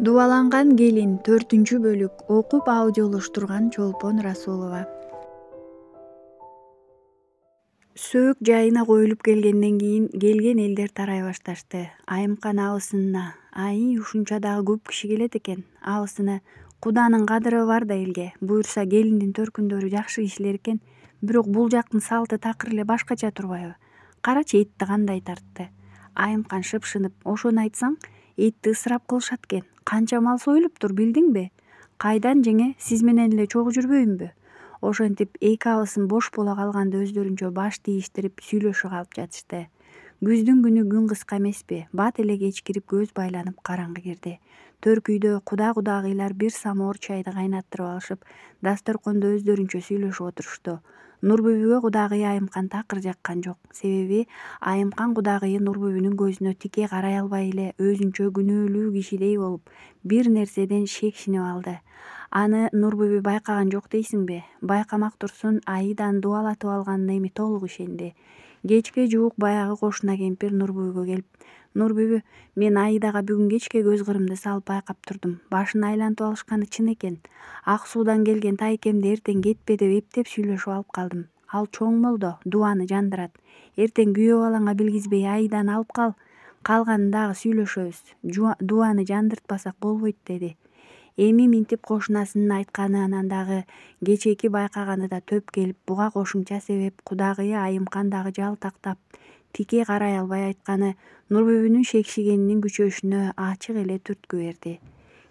дубаланган келин төртүнчү бөлүк окуп аудиолоштурган чолпон расулова сөөк жайына коюлуп келгенден кийин келген элдер тарай башташты айымкан абысынына аи ушунча дагы көп киши келет экен абысыны куданын кадыры бар да элге буюрса келиндин төркүндөрү жакшы кишилер экен бирок бул жактын салты такыр эле башкача турбайбы карачы этти кандай тартты айымкан шыпшынып ошону айтсаң этти ысырап кылышат экен канча мал союлуптур билдиңби кайдан жеңе сиз менен эле чогуу жүрбөйүнбү ошентип эки абысын бош боло калганда өздөрүнчө баш тийиштирип сүйлөшө калып жатышты күздүн күнү күн кыска эмеспи бат эле кеч кирип көз байланып караңгы кирди төрк үйдө куда кудагыйлар бир самоор чайды кайнаттырып алышып дасторкондо өздөрүнчө сүйлөшүп отурушту нурбүбүгө кудагый айымкан такыр жаккан жок себеби айымкан кудагыйы нурбүбүнүн көзүнө тике карай албай эле өзүнчө күнөөлүү кишидей болуп бир нерседен шекшинип алды аны нурбүбү байкаган жок дейсиңби байкамак турсун аиданын дубалатып алганына эми толук ишенди кечке жуук баягы кошуна кемпир нурбүбүгө келип нурбүбү мен аидага бүгүн кечке көз кырымды салып байкап турдум башын айлантып алышканы чын экен ак суудан келген тайкемди эртең кетпе деп эптеп сүйлөшүп алып калдым ал чоң молдо дубаны жандырат эртең күйөө балаңа билгизбей аиданы алып кал калганын дагы сүйлөшөбүз дубаны жандыртпасак болбойт деди эми минтип кошунасынын айтканы анан дагы кечээки байкаганы да төп келип буга кошумча себеп кудагыйы айымкан дагы жалтактап тике карай албай айтканы нурбүбүнүн шекшигенинин күчөшүнө ачык эле түрткү берди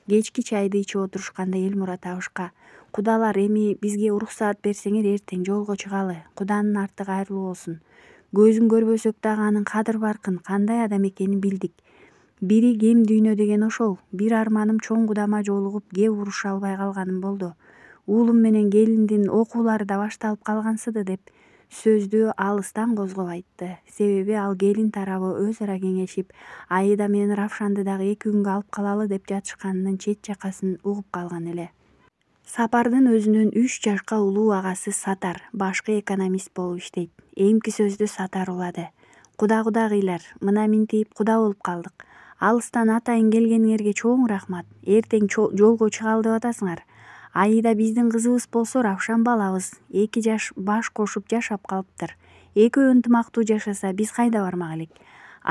кечки чайды ичип отурушканда элмурат абышка кудалар эми бизге уруксаат берсеңер эртең жолго чыгалы куданын арты кайрылуу болсун көзүн көрбөсөк дагы анын кадыр баркын кандай адам экенин билдик бири кем дүйнө деген ошол бир арманым чоң кудама жолугуп кеп уруша албай калганым болду уулум менен келиндин окуулары да башталып калгансыды деп сөздү алыстан козгоп айтты себеби ал келин тарабы өз ара кеңешип аида мен равшанды дагы эки күнгө алып калалы деп жатышканынын чет жакасын угуп калган эле сапардын өзүнүн үч жашка улуу агасы сатар башкы экономист болуп иштейт эмки сөздү сатар улады куда кудагыйлар мына минтип куда болуп калдык алыстан атайын келгениңерге чоң рахмат эртең жолго чыгалы деп атасыңар аида биздин кызыбыз болсо равшан балабыз эки жаш баш кошуп жашап калыптыр экөө ынтымактуу жашаса биз кайда бармак элек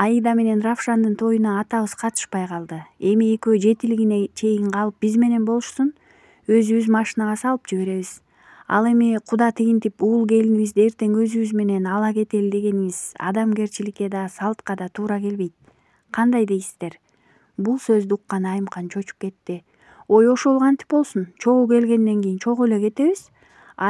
аида менен равшандын тоюна атабыз катышпай калды эми экөө жетилигине чейин калып биз менен болушсун өзүбүз машинага салып жиберебиз ал эми куда тигинтип уул келинибизди эртең өзүбүз менен ала кетели дегениңиз адамгерчиликке да салтка да туура келбейт кандай дейсиздер бул сөздү уккан айымкан чочуп кетти ой ошол кантип болсун чогуу келгенден кийин чогуу эле кетебиз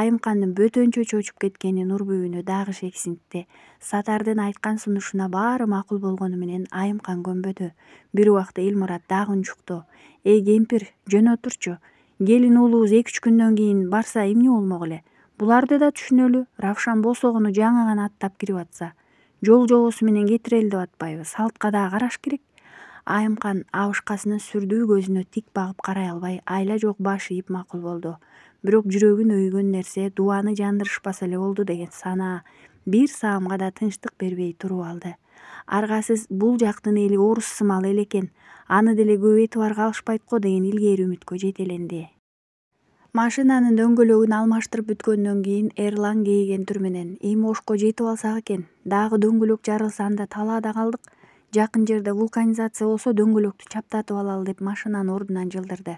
айымкандын бөтөнчө чочуп кеткени нурбүбүнү дагы шексинтти сатардын айткан сунушуна баары макул болгону менен айымкан көнбөдү бир убакта элмурат дагы унчукту эй кемпир жөн отурчу келин уулубуз эки үч күндөн кийин барса эмне болмок эле буларды да түшүнөлү равшан босогону жаңы гана аттап кирип атса жол жобосу менен кетирели деп атпайбы салтка дагы караш керек айымкан абышкасынын сүрдүү көзүнө тик багып карай албай айла жок баш ийип макул болду бирок жүрөгүн өйгөн нерсе дубаны жандырышпаса эле болду деген санаа бир саамга да тынчтык бербей туруп алды аргасыз бул жактын эли орус сымал эл экен аны деле көп этибарга алышпайт го деген илгери үмүткө жетеленди машинанын дөңгөлөгүн алмаштырып бүткөндөн кийин эрлан кейиген түр менен эми ошко жетип алсак экен дагы дөңгөлөк жарылса анда талаада калдык жакын жерде вулканизация болсо дөңгөлөктү чаптатып алалы деп машинаны ордунан жылдырды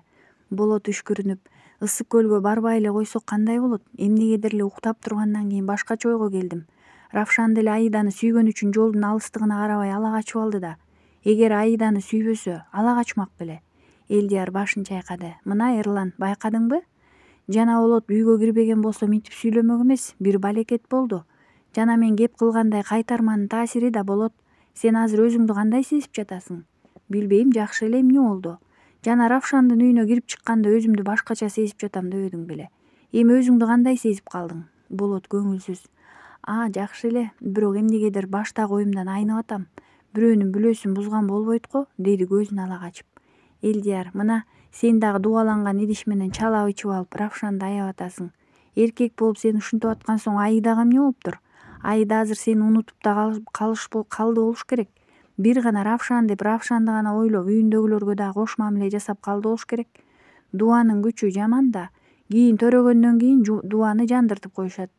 болот үшкүрүнүп ысык көлгө барбай эле койсок кандай болот эмнегедир эле уктап тургандан кийин башкача ойго келдим равшан деле аиданы сүйгөнү үчүн жолдун алыстыгына карабай ала качып алды да эгер аиданы сүйбөсө ала качмак беле элдияр башын чайкады мына эрлан байкадыңбы жана болот үйгө кирбеген болсо мынтип сүйлөмөк эмес бир балекет болду жана мен кеп кылгандай кайтарманын таасири да болот сен азыр өзүңдү кандай сезип жатасың билбейм жакшы эле эмне болду жана равшандын үйүнө кирип чыкканда өзүмдү башкача сезип жатам дебедиң беле эми өзүңдү кандай сезип калдың болот көңүлсүз а жакшы эле бирок эмнегедир баштагы оюмдан айнып атам бирөөнүн бүлөсүн бузган болбойт го деди көзүн ала качып элдияр мына сен дагы дубаланган идиш менен чалап ичип алып равшанды аяп атасың эркек болуп сени ушинтип аткан соң аидага эмне болуптур аида азыр сени унутуп да калыш калды болуш керек бир гана равшан деп равшанды гана ойлоп үйүндөгүлөргө дагы кош мамиле жасап калды болуш керек дубанын күчү жаман да кийин төрөгөндөн кийин дубаны жандыртып коюшат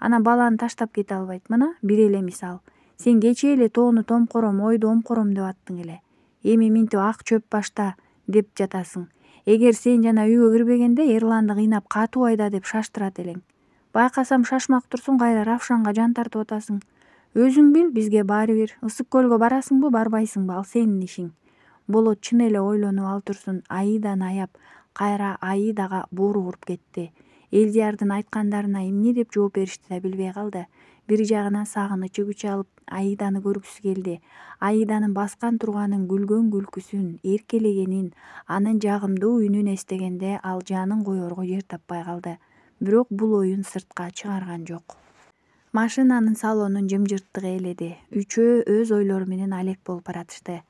анан баланы таштап кете албайт мына бир эле мисал сен кечээ эле тоону томкором ойду омкором деп аттың эле эми минтип ак чөп башта деп жатасың эгер сен жана үйгө кирбегенде эрланды кыйнап катуу айда деп шаштырат элең байкасам шашмак турсун кайра равшанга жан тартып атасың өзүң бил бизге баары бир ысык көлгө барасыңбы барбайсыңбы ал сенин ишиң болот чын эле ойлонуп ал турсун аиданы аяп кайра аидага боору ооруп кетти элдиярдын айткандарына эмне деп жооп беришти да билбей калды бир жагынан сагынычы күч алып аиданы көргүсү келди аиданын баскан турганын күлгөн күлкүсүн эркелегенин анын жагымдуу үнүн эстегенде ал жанын коерго жер таппай калды бирок бул оюн сыртка чыгарган жок машинанын салонун жымжырттык ээледи үчөө өз ойлору менен алек болуп баратышты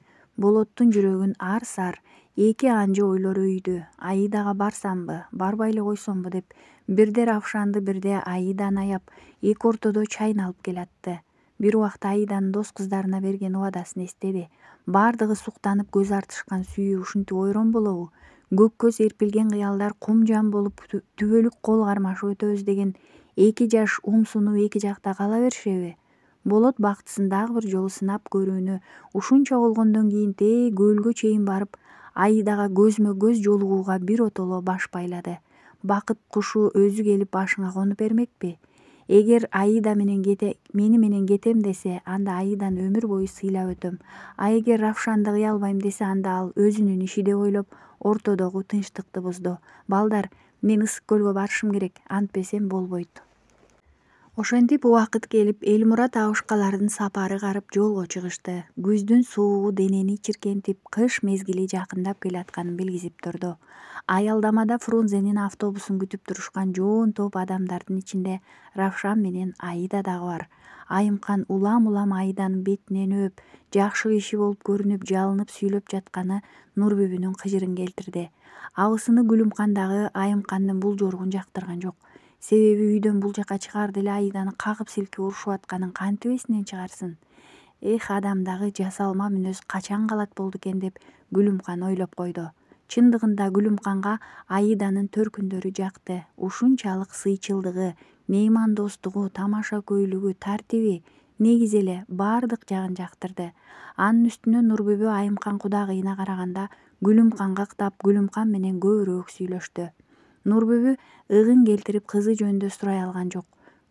болоттун жүрөгүн ар сар эки анжы ойлору үйдү аидага барсамбы барбай эле койсомбу деп бирде равшанды бирде аиданы аяп эки ортодо алып келатты бир убакта аиданын дос кыздарына берген убадасын эстеди бардыгы суктанып көз артышкан сүйүү ушинтип ойрон болобу көккө серпилген кыялдар кум жан болуп түбөлүк кол кармашып өтөбүз деген эки жаш умсунуп эки жакта кала беришеби болот бактысын дагы бир жолу сынап көрүүнү ушунча болгондон кийин тээ көлгө чейин барып аидага көзмө көз жолугууга биротоло баш байлады бакыт кушу өзү келип башыңа конуп бермекпи эгер аида менен кете мени менен кетем десе анда аиданы өмүр бою сыйлап өтөм а эгер равшанды кыя албайм десе анда ал өзүнүн иши деп ойлоп ортодогу тынчтыкты бузду балдар мен ысык көлгө барышым керек антпесем болбойт ошентип убакыт келип элмурат абышкалардын сапары карып жолго чыгышты күздүн суугу денени чиркентип кыш мезгили жакындап келатканын билгизип турду аялдамада фрунзенин автобусун күтүп турушкан жоон топ адамдардын ичинде равшан менен аида дагы бар айымкан улам улам аиданын бетинен өөп жакшы киши болуп көрүнүп жалынып сүйлөп жатканы нурбүбүнүн кыжырын келтирди абысыны күлүмкан дагы айымкандын бул жоругун жактырган жок себеби үйдөн бул жака чыгаарда эле аиданы кагып силкип урушуп атканын кантип эсинен чыгарсын эх адам дагы жасалма мүнөз качан калат болду экен деп гүлүмкан ойлоп койду чындыгында гүлүмканга аиданын төркүндөрү жакты ушунчалык сыйчылдыгы мейман достугу тамаша көйлүгү тартиби негизи эле баардык жагын жактырды анын үстүнө нурбүбү айымкан кудагыйына караганда гүлүмканга ыктап гүлүмкан менен көбүрөөк сүйлөштү нурбүбү ыгын келтирип кызы жөнүндө сурай алган жок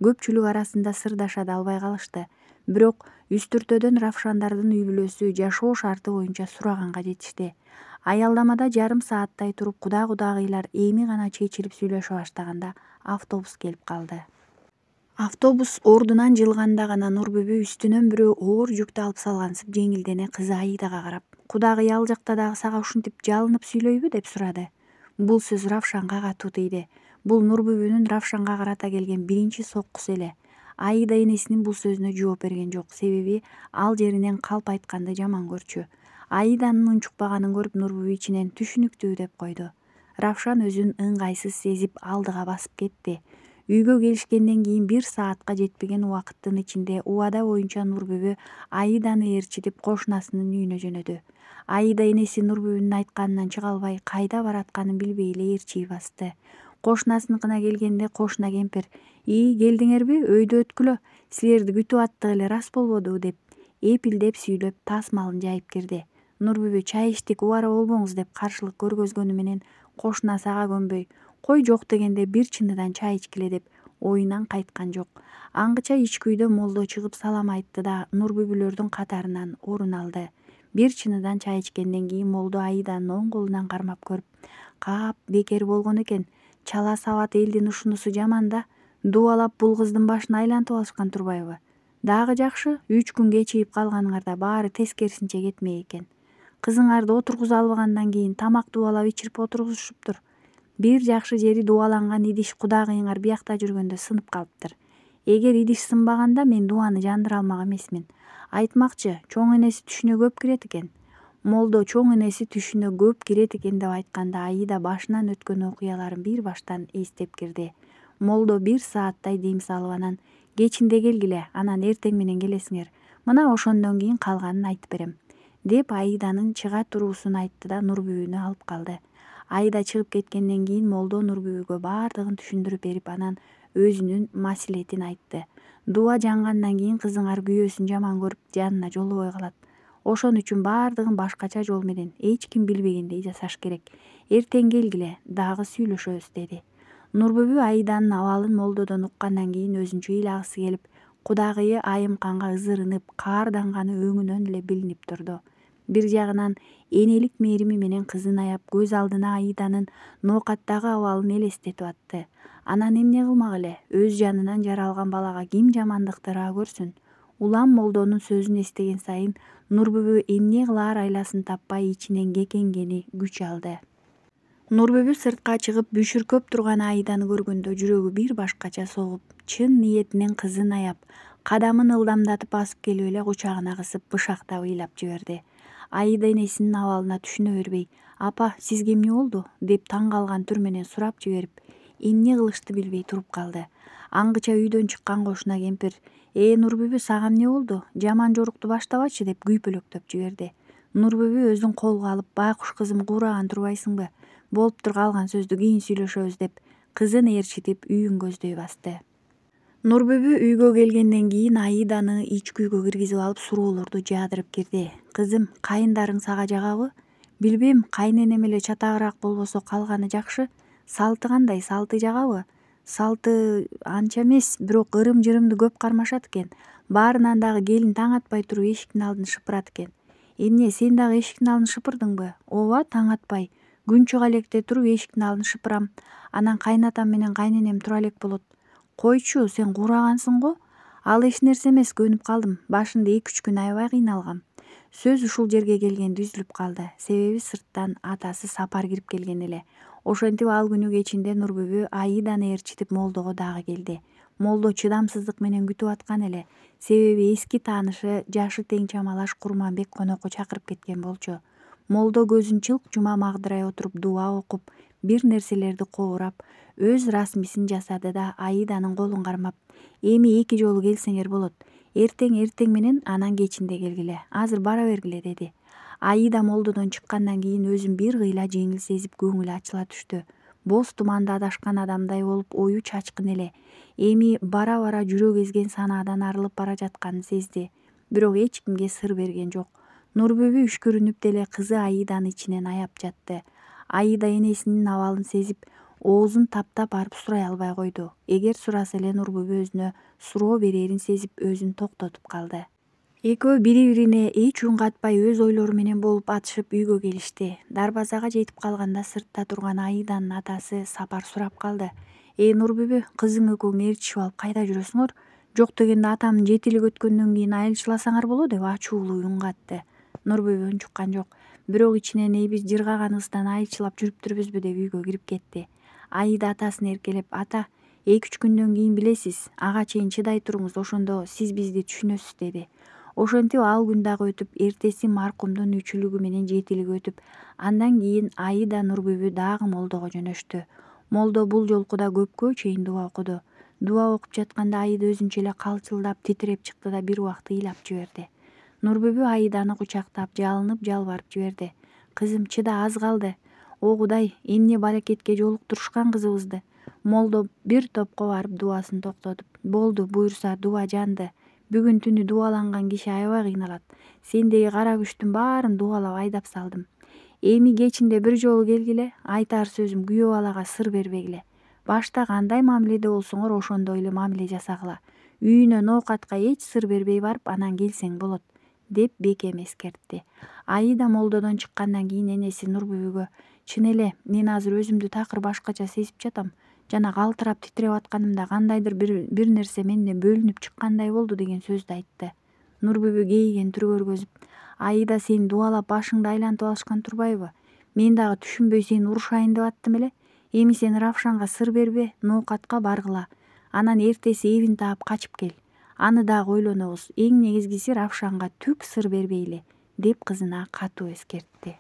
көпчүлүк арасында сырдаша да албай калышты бирок үстүртөдөн равшандардын үй бүлөсү жашоо шарты боюнча сураганга жетишти аялдамада жарым сааттай туруп куда кудагыйлар эми гана чечилип сүйлөшө баштаганда автобус келип калды автобус ордунан жылганда гана нурбүбү үстүнөн бирөө оор жүктү алып салгансып жеңилдене кызы аидага карап кудагый ал жакта дагы сага ушинтип жалынып сүйлөйбү деп сурады бул сөз равшанга катуу тийди бул нурбүбүнүн равшанга карата келген биринчи соккусу эле аида энесинин бул сөзүнө жооп берген жок себеби ал жеринен калп айтканды жаман көрчү аиданын унчукпаганын көрүп нурбүбү ичинен түшүнүктүү деп койду равшан өзүн ыңгайсыз сезип алдыга басып кетти үйгө келишкенден кийин бир саатка жетпеген убакыттын ичинде убада боюнча нурбүбү аиданы ээрчитип кошунасынын үйүнө жөнөдү аида энеси нурбүбүнүн айтканынан чыга албай кайда баратканын билбей эле ээрчий басты кошунасыныкына келгенде кошуна кемпир ии келдиңерби өйдө өткүлө силерди күтүп аттык эле рас болбодубу деп эпилдеп сүйлөп тас малын жайып кирди нурбүбү чай ичтик убара болбоңуз деп каршылык көргөзгөнү менен кошунасы ага көнбөй кой жок дегенде бир чыныдан чай ичкиле деп оюнан кайткан жок аңгыча ички үйдө молдо чыгып салам айтты да нурбүбүлөрдүн катарынан орун алды бир чыныдан чай ичкенден кийин молдо аиданын оң колунан кармап көрүп каап бекер болгон экен чала сабат элдин ушунусу жаман да дубалап бул кыздын башын айлантып алышкан турбайбы дагы жакшы үч күн кечигип калганыңарда баары тескерисинче кетмек экен кызыңарды отургуза албагандан кийин тамак дубалап ичирип отургузушуптур бир жакшы жери дубаланган идиш кудагыйыңар быякта жүргөндө сынып калыптыр эгер идиш сынбаганда мен дубаны жандыра алмак эмесмин айтмакчы чоң энеси түшүнө көп кирет экен молдо чоң энеси түшүнө көп кирет экен деп айтканда аида башынан өткөн окуяларын бир баштан эстеп кирди молдо бир сааттай дем салып анан кечинде келгиле анан эртең менен келесиңер мына ошондон кийин калганын айтып берем деп аиданын чыга туруусун айтты да нурбүбүнү алып калды аида чыгып кеткенден кийин молдо нурбүбүгө баардыгын түшүндүрүп берип анан өзүнүн маселетин айтты дуба жангандан кийин кызыңар күйөөсүн жаман көрүп жанына жолобой калат ошон үчүн баардыгын башкача жол менен эч ким билбегендей жасаш керек эртең келгиле дагы сүйлөшөбүз деди нурбүбү аиданын абалын молдодон уккандан кийин өзүнчө ыйлагысы келип кудагыйы айымканга ызырынып каарданганы өңүнөн эле билинип турду бир жагынан энелик мээрими менен кызын аяп көз алдына аиданын ноокаттагы абалын элестетип атты анан эмне кылмак эле өз жанынан жаралган балага ким жамандыкты ыраа көрсүн улам молдонун сөзүн эстеген сайын нурбүбү эмне кылаар айласын таппай ичинен кекенгени күч алды нурбүбү сыртка чыгып бүшүркөп турган аиданы көргөндө жүрөгү бир башкача согуп чын ниетинен кызын аяп кадамын ылдамдатып басып келип эле кучагына кысып бышактап ыйлап жиберди аида энесинин абалына түшүнө бербей апа сизге эмне болду деп таң калган түр менен сурап жиберип эмне кылышты билбей туруп калды аңгыча үйдөн чыккан кошуна кемпир э нурбүбү сага эмне болду жаман жорукту баштабачы деп күйпөлөктөп жиберди нурбүбү өзүн колго алып байкуш кызым куураган турбайсыңбы болуптур калган сөздү кийин сүйлөшөбүз деп кызын ээрчитип үйүн көздөй басты нурбүбү үйгө келгенден кийин аиданы ич күйгө киргизип алып суроолорду жаадырып кирди кызым кайындарың сага жагабы билбейм кайненем эле чатагыраак болбосо калганы жакшы салты кандай салты жагабы салты анча эмес бирок ырым жырымды көп кармашат экен баарынан дагы келин таң атпай туруп эшиктин алдын шыпырат экен эмне сен дагы эшиктин алдын шыпырдыңбы ооба таң атпай күн чыга электе туруп эшиктин алдын шыпырам анан кайнатам менен кайненем тура элек болот койчу сен куурагансың го ал эч нерсе эмес көнүп калдым башында эки үч күн аябай кыйналгам сөз ушул жерге келгенде үзүлүп калды себеби сырттан атасы сапар кирип келген эле ошентип ал күнү кечинде нурбүбү аиданы ээрчитип молдого дагы келди молдо чыдамсыздык менен күтүп аткан эле себеби эски таанышы жашы тең чамалаш курманбек конокко чакырып кеткен болчу молдо көзүн чылк жума магдырай отуруп дуба окуп бир нерселерди коурап өз расмисин жасады да аиданын колун кармап эми эки жолу келсеңер болот эртең эртең менен анан кечинде келгиле азыр бара бергиле деди аида молдодон чыккандан кийин өзүн бир кыйла жеңил сезип көңүлү ачыла түштү боз туманда адашкан адамдай болуп ою чачкын эле эми бара бара жүрөк эзген санаадан арылып бара жатканын сезди бирок эч кимге сыр берген жок нурбүбү үшкүрүнүп деле кызы аиданы ичинен аяп жатты аида энесинин абалын сезип оозун таптап барып сурай албай койду эгер сураса эле нурбүбү өзүнө суроо берерин сезип өзүн токтотуп калды экөө бири бирине эч үн катпай өз ойлору менен болуп атышып үйгө келишти дарбазага жетип калганда сыртта турган аиданын атасы сапар сурап калды э нурбүбү кызың экөөң ээрчишип алып кайда жүрөсүңөр жок дегенде атамдын жети жетилик өткөндөн кийин айылчыласаңар болобу деп ачуулуу үн катты нурбүбү унчуккан жок бирок ичинен эй биз жыргаганыбыздан айылчылап жүрүптүрбүзбү деп үйгө кирип кетти аида атасын эркелеп ата эки үч күндөн кийин билесиз ага чейин чыдай туруңуз ошондо сиз бизди түшүнөсүз деди ошентип ал күн дагы өтүп эртеси маркумдун үйчүлүгү менен жетилиги өтүп андан кийин аида нурбүбү дагы молдого жөнөштү молдо бул жолку да көпкө чейин дуба окуду дуба окуп жатканда аида өзүнчө эле калчылдап титиреп чыкты да бир убакта ыйлап жиберди нурбүбү аиданы кучактап жалынып жалбарып жиберди кызым чыда аз калды о кудай эмне балакетке жолуктурушкан кызыбызды молдо бир топко барып дубасын токтотуп болду буюрса дуба жанды бүгүн түнү дубаланган киши аябай кыйналат сендеги кара күчтүн баарын дубалап айдап салдым эми кечинде бир жолу келгиле айтаар сөзүм күйөө балага сыр бербегиле башта кандай мамиледе болсоңор ошондой эле мамиле жасагыла үйүнө ноокатка эч сыр бербей барып анан келсең болот деп бекем эскертти аида молдодон чыккандан кийин энеси нурбүбүгө чын эле мен азыр өзүмдү такыр башкача сезип жатам жана калтырап титиреп атканымда кандайдыр бир нерсе менден бөлүнүп чыккандай болду деген сөздү айтты нурбүбү кейиген түр көргөзүп аида сени дубалап башыңды айлантып алышкан турбайбы мен дагы түшүнбөй сени урушайын деп аттым эле эми сен равшанга сыр бербе ноокатка баргыла анан эртеси эбин таап качып кел аны дагы ойлонобуз эң негизгиси равшанга түк сыр бербейли деп кызына катуу эскертти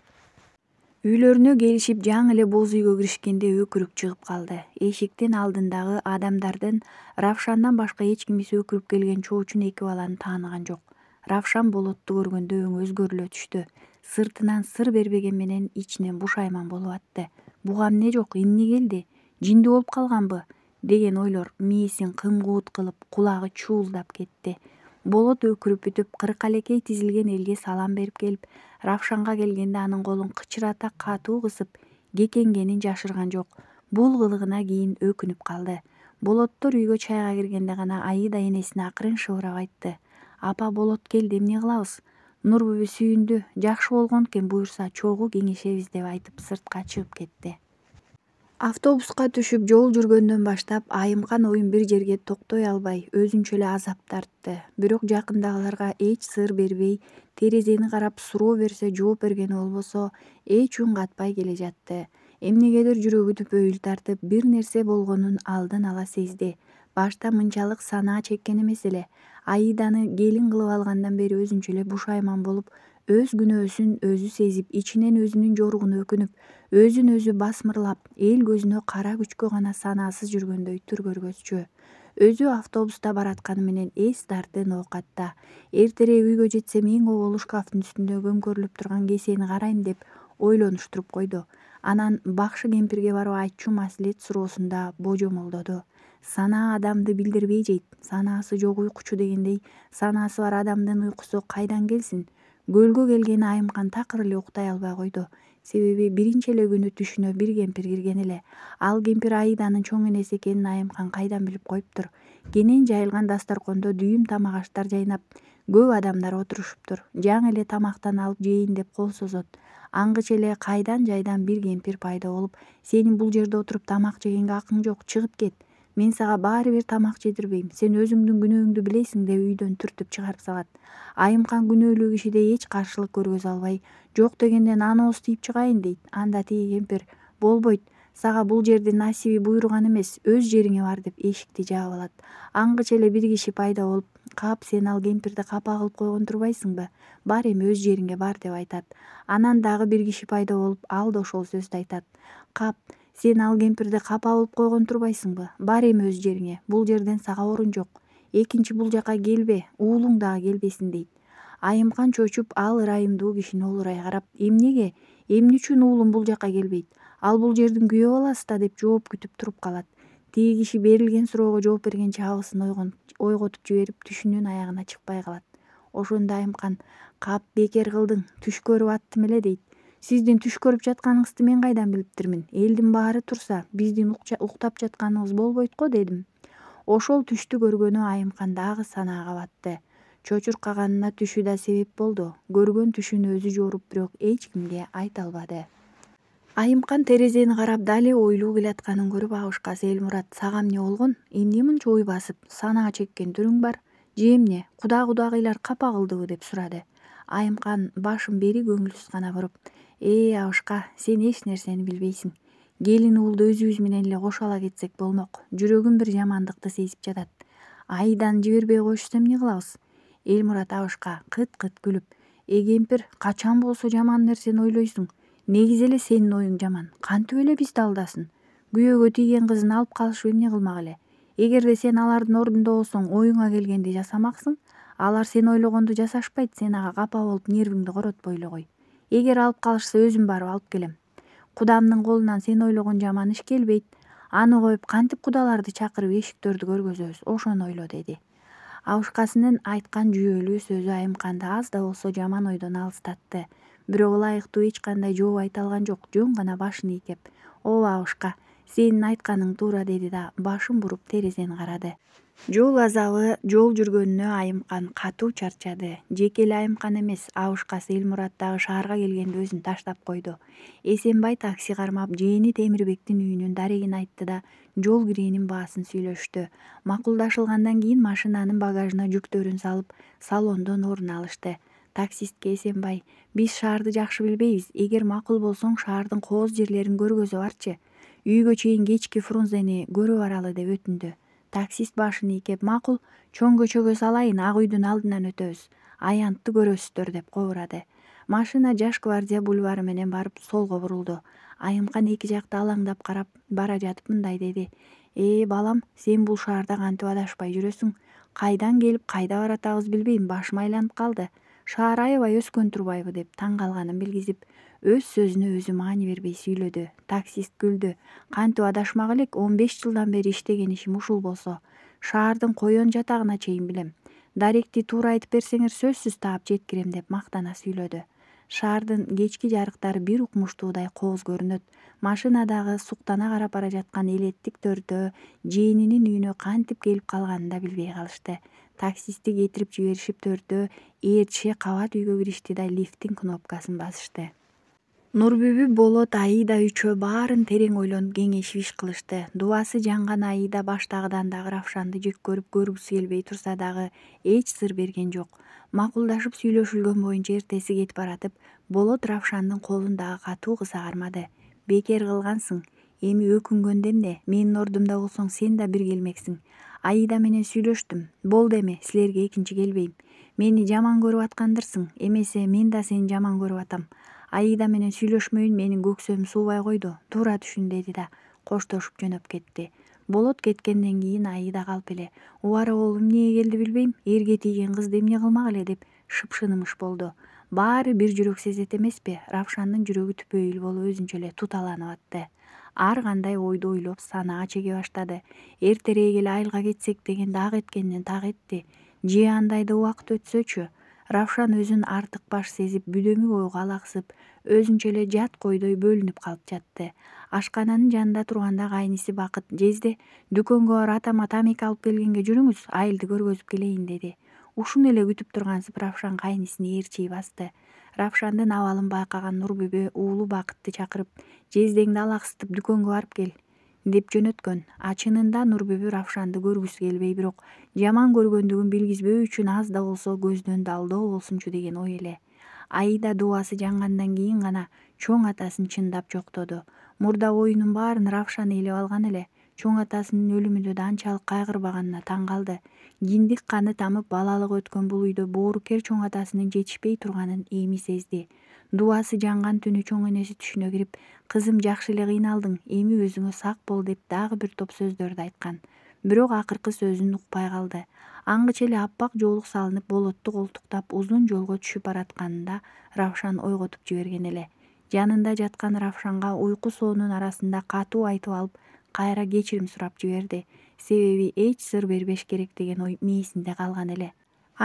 үйлөрүнө келишип жаңы эле боз үйгө киришкенде өкүрүк чыгып калды эшиктин алдындагы адамдардын равшандан башка эч кимиси өкүрүп келген чоочун эки баланы тааныган жок равшан болотту көргөндө өңү өзгөрүлө түштү сыртынан сыр бербеген менен ичинен бушайман болуп атты буга эмне жок эмне келди жинди болуп калганбы деген ойлор мээсин кымгуут кылып кулагы чуулдап кетти болот өкүрүп бүтүп кыркалекей тизилген элге салам берип келип равшанга келгенде анын колун кычырата катуу кысып кекенгенин жашырган жок бул кылыгына кийин өкүнүп калды болоттор үйгө чайга киргенде гана аида энесине акырын шыбырап айтты апа болот келди эмне кылабыз нурбүбү сүйүндү жакшы болгон экен буюрса чогуу кеңешебиз деп айтып сыртка чыгып кетти автобусқа түшүп жол жүргөндөн баштап айымкан оюн бир жерге токтой албай өзүнчө эле азап тартты бирок жакындагыларга эч сыр бербей терезени карап суроо берсе жооп бергени болбосо эч үн катпай келе жатты эмнегедир жүрөгү түпөйүл тартып бир нерсе болгонун алдын ала сезди башта мынчалык санаа чеккен эмес эле аиданы келин кылып алгандан бери өзүнчө эле бушайман болуп өз күнөөсүн өзү сезип ичинен өзүнүн жоругуна өкүнүп өзүн өзү басмырлап эл көзүнө кара күчкө гана санаасыз жүргөндөй түр көргөзчү өзү автобуста баратканы менен эс дарты ноокатта эртерээк үйгө жетсем эң оболу шкафтын үстүндө көмкөрүлүп турган кесени карайм деп ойлонуштуруп койду анан бакшы кемпирге барып айтчу маслет суроосунда божомолдоду санаа адамды билдирбей жейт санаасы жок уйкучу дегендей санаасы бар адамдын уйкусу кайдан келсин көлгө келгени айымкан такыр эле уктай албай койду себеби биринчи эле күнү түшүнө бир кемпир кирген эле ал кемпир аиданын чоң энеси экенин айымкан кайдан билип коюптур кенен жайылган дасторкондо дүйүм тамак аштар жайнап көп адамдар отурушуптур жаңы эле тамактан алып жейин деп кол созот аңгыч эле кайдан жайдан бир кемпир пайда болуп сенин бул жерде отуруп тамак жегенге акың жок чыгып кет мен сага баары бир тамак жедирбейм сен өзүңдүн күнөөңдү билесиң деп үйдөн түртүп чыгарып салат айымкан күнөөлүү кишидей эч каршылык көргөзө албай жок дегенде ан тийип чыгайын дейт анда тиги кемпир болбойт сага бул жердин насиби буйруган эмес өз жериңе бар деп эшикти жаап алат аңгыч эле бир киши пайда болуп кап сен ал кемпирди капа кылып койгон турбайсыңбы бар эми өз жериңе бар деп айтат анан дагы бир киши пайда болуп ал да ошол сөздү айтат кап сен ал кемпирде капа болуп койгон турбайсыңбы бар эми өз жериңе бул жерден сага орун жок экинчи бул жака келбе уулуң дагы келбесин дейт айымкан чочуп ал ырайымдуу кишини олурай карап эмнеге эмне үчүн уулум бул жака келбейт ал бул жердин күйөө баласы да деп жооп күтүп туруп калат тиги киши берилген суроого жооп бергенче абысын ойготуп жиберип түшүнүн аягына чыкпай калат ошондо айымкан кап бекер кылдың түш көрүп аттым эле дейт сиздин түш көрүп жатканыңызды мен кайдан билиптирмин элдин баары турса биздин уктап жатканыбыз болбойт го дедим ошол түштү көргөнү айымкан дагы санаага батты чочуркаганына түшү да себеп болду көргөн түшүн өзү жоруп бирок эч кимге айта албады айымкан терезени карап дал ойлуу келатканын көрүп абышкасы элмурат сага эмне болгон эмне мынча ой басып санаа чеккен түрүң бар же эмне куда кудагыйлар капа кылдыбы деп сурады айымқан башын бери көңілсіз ғана бұрып е аушқа сен еш нәрсені білбейсің гелин уулду өзүбүз эле кошо кетсек болмок жүрөгүм бир жамандыкты сезип жатат Айдан жибербей коюшса эмне кылабыз элмурат абышка кыт кыт күлүп э кемпир качан болсо жаман нерсени ойлойсуң негизи эле сенин оюң жаман кантип эле бизди алдасын күйөөгө тийген кызын алып калышып эмне кылмак эле эгерде сен алардын ордунда болсоң оюңа келгенди жасамаксың алар сен ойлогонду жасашпайт сен ага капа болуп нервиңди коротпой эле кой эгер алып калышса өзүм барып алып келем кудамдын колунан сен ойлогон жаман иш келбейт аны коюп кантип кудаларды чакырып эшиктерди көргөзөбүз ошону ойло деди абышкасынын айткан жүйөлүү сөзү айымканды аз да болсо жаман ойдон алыстатты бирок ылайыктуу эч кандай жооп айта алган жок жөн гана башын ийкеп ооба абышка сенин айтканың туура деди да башын буруп терезени карады жол азабы жол жүргөнүнө айымкан катуу чарчады жеке эле айымкан эмес абышкасы элмурат дагы шаарга келгенде өзүн таштап койду эсенбай такси кармап жээни темирбектин үйүнүн дарегин айтты да жол киренин баасын сүйлөштү макулдашылгандан кийин машинанын багажына жүктөрүн салып салондон орун алышты таксистке эсенбай биз шаарды жакшы билбейбиз эгер макул болсоң шаардын кооз жерлерин көргөзө барчы үйгө чейин кечки фрунзени көрө баралы деп өтүндү таксист башын ийкеп макул чоң көчөгө салайын ак үйдүн алдынан өтөбүз аянтты көрөсүздөр деп кобурады машина жаш гвардия бульвары менен барып солго бурулду айымкан эки жакты алаңдап карап бара жатып мындай деди э балам сен бул шаарда кантип адашпай жүрөсүң кайдан келип кайда баратабыз билбейм башым айланып калды шаар аябай өскөн турбайбы деп таң калганын билгизип өз сөзүнө өзү маани бербей сүйлөдү таксист күлдү кантип адашмак элек он беш жылдан бери иштеген ишим ушул болсо шаардын коен жатагына чейин билем даректи туура айтып берсеңер сөзсүз таап жеткирем деп мактана сүйлөдү шаардын кечки жарыктары бир укмуштуудай кооз көрүнөт машинадагы суктана карап бара жаткан элеттик төрдө жээнинин үйүнө кантип келип калганын да билбей калышты таксисти кетирип жиберишип төрдө ээрчише кабат үйгө киришти да лифттин кнопкасын басышты нурбүбү болот аида үчөө баарын терең ойлонуп иш кылышты дубасы жанган аида баштагыдан дагы равшанды жек көрүп көргүсү келбей турса дагы эч сыр берген жок макулдашып сүйлөшүлгөн боюнча эртеси кетип баратып болот равшандын колун дагы катуу кармады бекер кылгансың эми өкүнгөндө эмне менин ордумда болсоң сен да бир келмексиң аида менен сүйлөштүм болду эми силерге экинчи келбейм мени жаман көрүп аткандырсың эмесе мен да сени жаман көрүп атам аида менен сүйлөшмөйүн менин көксөөм суубай койду туура түшүн деди да коштошуп жөнөп кетти болот кеткенден кийин аида калп эле убара болуп эмнеге келди билбейм эрге тийген кызды эмне кылмак эле деп шыпшынымыш болду баары бир жүрөк сезет эмеспи равшандын жүрөгү түпөйүл болуп өзүнчө эле туталанып атты ар кандай ойду ойлоп санаа чеге баштады эртерээк эле айылга кетсек дегенди ак эткенден так этти же андайда убакыт өтсөчү равшан өзүн артык баш сезип бүдөмү ойго алаксып өзүнчө эле жат койдой бөлүнүп калып жатты ашкананын жанында турганда кайниси бакыт жезде дүкөнгө барп атама тамеки алып келгенге жүрүңүз айылды көргөзүп келейин деди ушуну эле күтүп тургансып равшан кайнисин ээрчий басты равшандын абалын байкаган нурбүбү уулу бакытты чакырып жездеңди алаксытып дүкөнгө барып кел деп жөнөткөн а чынында нурбүбү равшанды көргүсү келбей бирок жаман көргөндүгүн билгизбөө үчүн аз да болсо көздөн далдоо болсунчу деген ой эле аида дубасы жангандан кийин гана чоң атасын чындап жоктоду мурда оюнун баарын равшан ээлеп алган эле чоң атасынын өлүмүнө да анчалык кайгырбаганына таң калды киндик каны тамып балалыгы өткөн бул үйдө боорукер чоң атасынын жетишпей турганын эми сезди дубасы жанган түнү чоң энеси түшүнө кирип кызым жакшы эле кыйналдың эми өзүңө сак бол деп дагы бир топ сөздөрдү айткан бирок акыркы сөзүн укпай калды аңгыча эле аппак жоолук салынып болотту колтуктап узун жолго түшүп баратканында равшан ойготуп жиберген эле жанында жаткан равшанга уйку соонун арасында катуу айтып алып кайра кечирим сурап жиберди себеби эч сыр бербеш керек деген ой мээсинде калган эле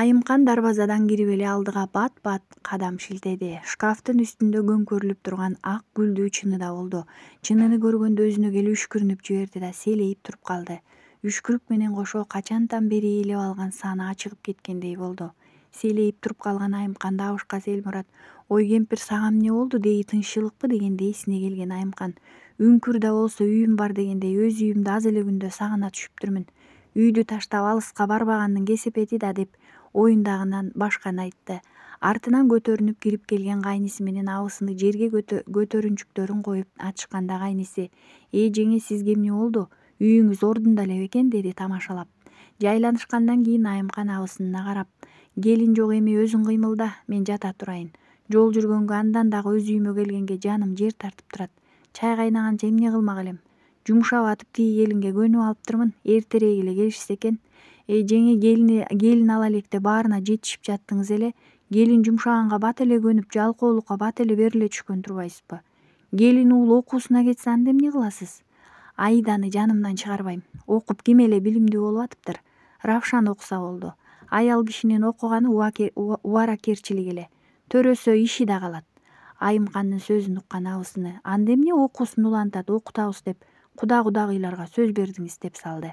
айымкан дарбазадан кирип эле алдыга бат бат кадам шилтеди шкафтын үстүндө көмкөрүлүп турган ак гүлдүү чыны да болду чыныны көргөндө өзүнө келип үшкүрүнүп жиберди да селейип туруп калды үшкүрүк менен кошо качантан бери ээлеп алган саны ачыгып кеткендей болду селейип туруп калган айымкан дабышка селмурат ой кемпир сага эмне болду дей тынччылыкпы дегендей эсине келген айымкан үңкүр да болсо үйүм бар дегендей өз үйүмдү аз эле күндө сагына түшүптүрмүн үйдү таштап алыска барбагандын кесепети да деп оюндагынан башканы айтты артынан көтөрүнүп кирип келген кайниси менен абысыны жерге көтөрүнчүктөрүн коюп атышканда кайниси э жеңе сизге эмне болду үйүңүз ордунда эле бекен деди тамашалап жайланышкандан кийин айымкан абысынына карап келин жок эми өзүң кыймылда мен жата турайын жол жүргөнгө андан дагы өз үйүмө келгенге жаным жер тартып турат чай кайнаганча эмне кылмак элем жумшап атып тиги келинге көнүп алыптырмын эртерээк эле келишсе экен э жеңе келин ала элек деп баарына жетишип жаттыңыз эле келин жумшаганга бат эле көнүп жалкоолукка бат эле бериле түшкөн турбайсызбы келин уул окуусуна кетсе анда эмне кыласыз аиданы жанымдан чыгарбайм окуп ким эле билимдүү болуп атыптыр равшан окуса болду аял кишинин окуганы убаракерчилик эле төрөсө иши да калат айымкандын сөзүн уккан абысыны анда эмне окуусун улантат окутабыз деп куда кудагыйларга сөз бердиңиз деп салды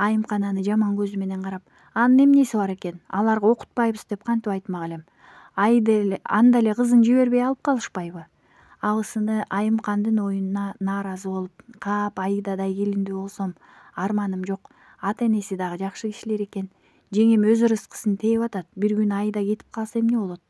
аны жаман көзү менен карап анын эмнеси бар экен аларга окутпайбыз деп кантип айтмак элем анда эле кызын жибербей алып калышпайбы абысыны айымкандын оюна нааразы болуп каап аидадай келиндүү болсом арманым жок ата энеси дагы жакшы кишилер экен жеңем өз ырыскысын тээп атат бир күнү айда кетип калса эмне болот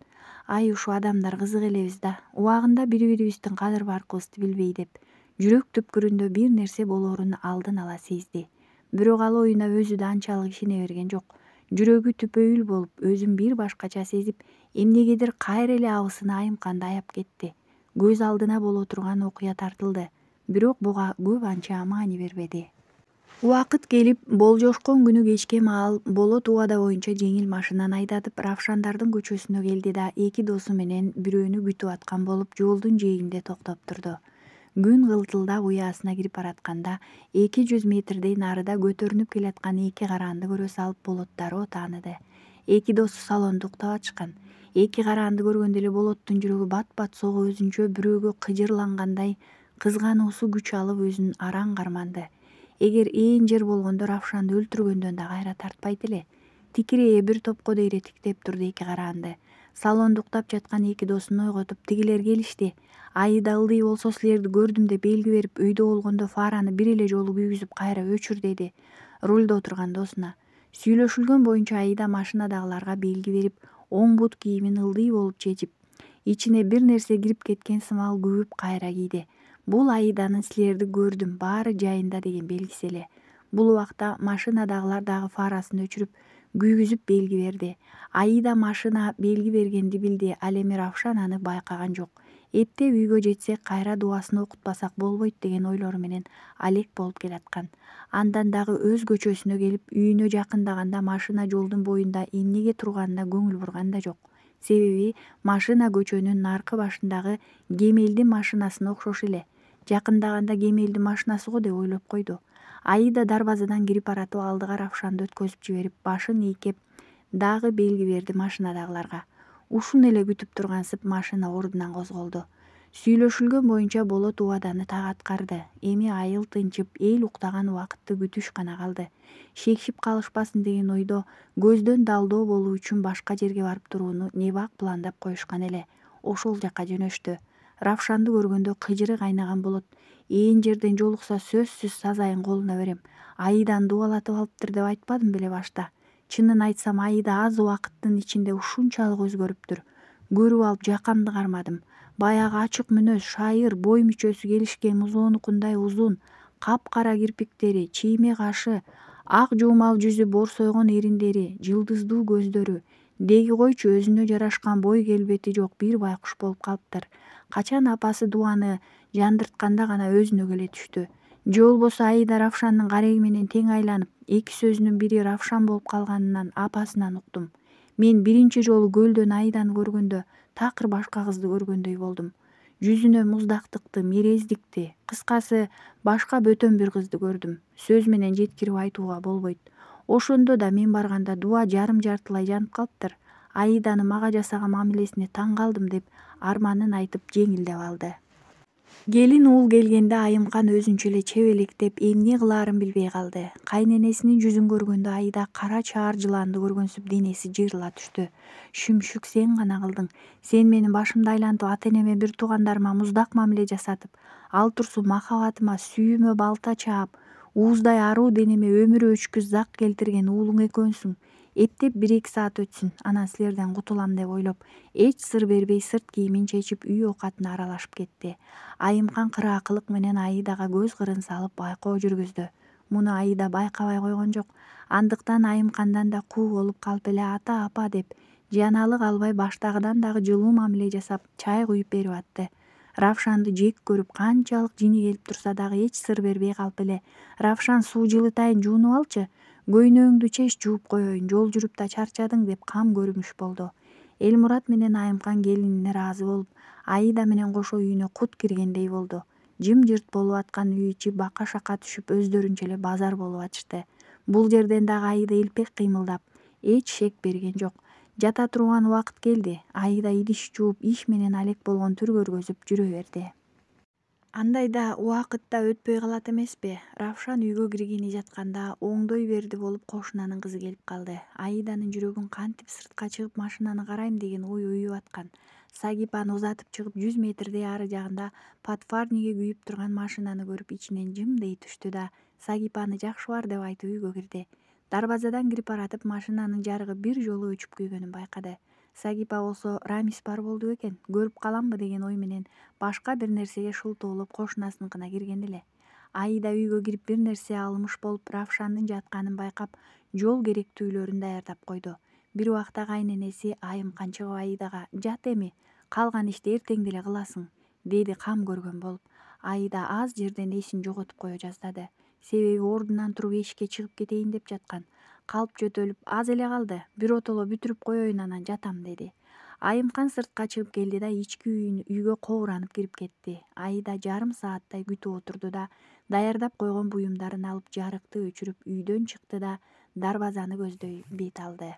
ай ушу адамдар кызык элебиз да убагында бири бирибиздин кадыр баркыбызды билбей деп жүрөк түпкүрүндө бир нерсе болоорун алдын ала сезди бирок ал оюна өзү да анчалык ишене берген жок жүрөгү түпөйүл болуп өзүн бир башкача сезип эмнегедир кайра эле абысыны айымканды аяп кетти көз алдына боло турган окуя тартылды бирок буга көп анча маани бербеди убакыт келип болжошкон күнү кечке маал болот убада боюнча жеңил машинаны айдатып равшандардын көчөсүнө келди да эки досу менен бирөөнү күтүп аткан болуп жолдун жээгинде токтоп турду күн кылтылдап уясына кирип баратканда эки жүз метрдей нарыда көтөрүнүп келаткан эки караанды көрө салып болоттору тааныды эки досу салонду уктап атышкан эки караанды көргөндө эле болоттун жүрөгү бат бат согуп өзүнчө бирөөгө кыжырлангандай кызгануусу күч алып өзүн араң карманды эгер ээн жер болгондо равшанды өлтүргөндөн да кайра тартпайт эле тикирээ бир топко дейре тиктеп турду эки караанды салонду уктап жаткан эки досун ойготуп тигилер келишти аида ылдый болсо силерди көрдүм деп белги берип үйдө болгондо фараны бир эле жолу күйгүзүп кайра өчүр деди рулда отурган досуна сүйлөшүлгөн боюнча аида машинадагыларга белги берип оң бут кийимин ылдый болуп чечип ичине бир нерсе кирип кеткен сымал күбүп кайра кийди бул аиданын силерди көрдүм баары жайында деген белгиси эле бул убакта машинадагылар дагы фарасын өчүрүп күйгүзүп белги берди аида машина белги бергенди билди ал эми равшан аны байкаган жок эптеп үйгө жетсек кайра дубасын окутпасак болбойт деген ойлору менен алек болуп келаткан андан дагы өз көчөсүнө келип үйүнө жакындаганда машина жолдун боюнда эмнеге турганына көңүл бурган да жок себеби машина көчөнүн наркы башындагы кемелдин машинасына окшош эле жакындаганда кемелдин машинасы го деп ойлоп койду аида дарбазадан кирип баратып алдыга равшанды өткөзүп жиберип башын ийкеп дагы белги берди машинадагыларга ушуну эле күтүп тургансып машина ордунан козголду сүйлөшүлгөн боюнча болот убаданы так аткарды эми айыл тынчып эл уктаган убакытты күтүш гана калды шекшип калышпасын деген ойдо көздөн далдоо болуу үчүн башка жерге барып турууну небак пландап коюшкан эле ошол жакка жөнөштү равшанды көргөндө кыжыры кайнаган болот ээн жерден жолукса сөзсүз сазайын колуна берем аиданы дубалатып алыптыр деп айтпадым беле башта чынын айтсам аида аз убакыттын ичинде ушунчалык өзгөрүптүр көрүп алып жакамды кармадым баягы ачык мүнөз шайыр бой мүчөсү келишкен музонукундай узун капкара кирпиктери чийме кашы ак жуумал жүзү борсойгон эриндери жылдыздуу көздөрү деги койчу өзүнө жарашкан бой келбети жок бир байкуш болуп калыптыр качан апасы дубаны жандыртканда гана өзүнө келе түштү же болбосо аида равшандын кареги менен тең айланып эки сөзүнүн бири равшан болуп калганынан апасынан уктум мен биринчи жолу көлдөн аиданы көргөндө такыр башка кызды көргөндөй болдум жүзүнө муздактыкты мерездикти кыскасы башка бөтөн бир кызды көрдүм сөз менен жеткирип айтууга болбойт ошондо да мен барганда дуба жарым жартылай жанып калыптыр аиданын мага жасаган мамилесине таң калдым деп арманын айтып жеңилдеп алды келин уул келгенде айымкан өзүнчө эле чебелектеп эмне кылаарын билбей калды кайненесинин жүзүн көргөндө аида кара чаар жыланды көргөнсүп денеси жыйрыла түштү шүмшүк сен гана кылдың сен менин башымды айлантып ата энеме бир туугандарыма муздак мамиле жасатып ал турсун махабатыма сүйүүмө балта чаап ууздай аруу денеме өмүрү өчкүс зак келтирген уулуң экөөсүң эптеп бир эки саат өтсүн анан силерден кутулам деп ойлоп эч сыр бербей сырт кийимин чечип үй оокатына аралашып кетти айымкан кыраакылык менен аидага көз кырын салып байкоо жүргүздү муну аида байкабай койгон жок андыктан айымкандан да куу болуп калып эле ата апа деп жыяналык албай баштагыдан дагы жылуу мамиле жасап чай куюп берип атты равшанды жек көрүп канчалык жини келип турса дагы эч сыр бербей калып эле равшан суу жылытайын жуунуп алчы көйнөгүңдү чеч жууп коеюн жол жүрүп да чарчадың деп кам көрүмүш болду элмурат менен айымкан келинине ыраазы болуп аида менен кошо үйүнө кут киргендей болду жым жырт болуп аткан үй ичи бака шака түшүп өздөрүнчө эле базар болуп атышты бул жерден дагы аида илпек кыймылдап эч шек берген жок жата турган убакыт келди аида идиш жууп иш менен алек болгон түр көргөзүп жүрө берди андайда да уақыт та өтпей қалады емес пе рафшан үйге кіргені жатқанда оңдой берді болып қошынаның қызы келіп қалды аиданың жүрегін кантип сыртқа чыгып машинаны карайм деген ой атқан сагипаны узатып чыгып жүз метрдей ары жагында подфарниги күйіп тұрған машинаны көрүп ичинен жым дей түштү да сагипаны бар деп айтып үйгө кирди дарбазадан кирип баратып машинанын жарыгы бир жолу өчүп күйгөнүн байкады сагипа болсо рамис бар болду бекен көрүп каламбы деген ой менен башка бир нерсеге шылтоолоп кошунасыныкына кирген эле аида үйгө кирип бир нерсе алмыш болуп равшандын жатканын байкап жол керектүүлөрүн даярдап койду бир убакта кайненеси айымкан чыгып аидага жат эми калган ишти эртең деле кыласың деди кам көргөн болуп аида аз жерден эсин жоготуп кое жаздады себеби ордунан туруп эшикке чыгып кетейин деп жаткан калп жөтөлүп аз эле калды биротоло бүтүрүп коеюн анан жатам деди айымкан сыртка чыгып келди да ички үйгө кооранып кирип кетти аида жарым сааттай күтүп отурду да даярдап койгон буюмдарын алып жарыкты өчүрүп үйдөн чыкты да дарбазаны көздөй бет алды